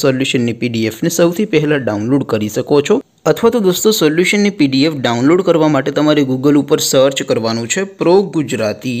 solution ने PDF ने સૌથી પહેલો ડાઉનલોડ કરી શકો છો અથવા તો દોસ્તો સોલ્યુશન ને પીડીએફ ડાઉનલોડ કરવા માટે તમારે Google ઉપર સર્ચ કરવાનું છે પ્રો ગુજરાતી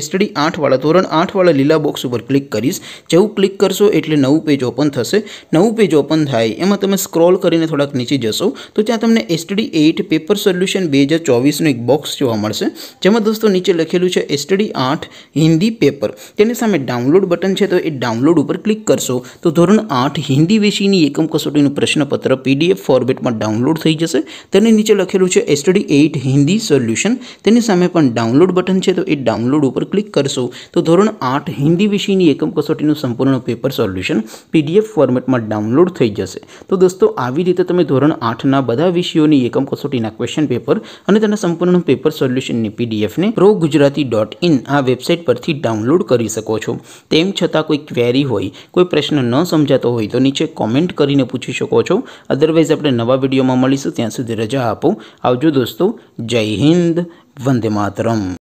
STD 8 વાળા ધોરણ 8 વાળા લીલા બોક્સ ઉપર ક્લિક કરશો જેવું ક્લિક કરશો એટલે નવું પેજ ઓપન થશે નવું પેજ ઓપન થાય એમાં તમે સ્ક્રોલ કરીને થોડક નીચે જશો તો ત્યાં તમને STD 8 પેપર સોલ્યુશન 2024 નું એક બોક્સ જોવા મળશે જેમ આ દોસ્તો નીચે લખેલું છે STD 8 હિન્દી પેપર તેની સામે ડાઉનલોડ બટન છે તો એ ડાઉનલોડ ઉપર ક્લિક કરશો તો ધોરણ 8 હિન્દી વશીની એકમ કસોટીનું પ્રશ્નપત્ર PDF ફોર્મેટમાં ડાઉનલોડ થઈ જશે તેની નીચે લખેલું છે STD 8 હિન્દી સોલ્યુશન તેની સામે પણ ડાઉનલોડ બટન છે તો એ ડાઉનલોડ ઉપર ક્લિક કરશું તો ધોરણ 8 હિન્દી વિષયની એકમ કસોટીનું સંપૂર્ણ પેપર સોલ્યુશન પીડીએફ ફોર્મેટમાં ડાઉનલોડ થઈ જશે તો દોસ્તો આવી રીતે તમે ધોરણ 8 ના બધા વિષયોની એકમ કસોટીના ક્વેશ્ચન પેપર અને તેના સંપૂર્ણ પેપર સોલ્યુશનની પીડીએફ ને પ્રોગુજરાતી.in આ વેબસાઈટ પરથી ડાઉનલોડ કરી શકો છો તેમ છતાં કોઈ ક્વેરી હોય કોઈ પ્રશ્ન ન સમજતો હોય તો નીચે કમેન્ટ કરીને પૂછી શકો છો અધરવાઇઝ આપણે નવા વિડિયોમાં મળીશું ત્યાં સુધી રજા આપો આવજો દોસ્તો જય હિન્દ વંદે માતરમ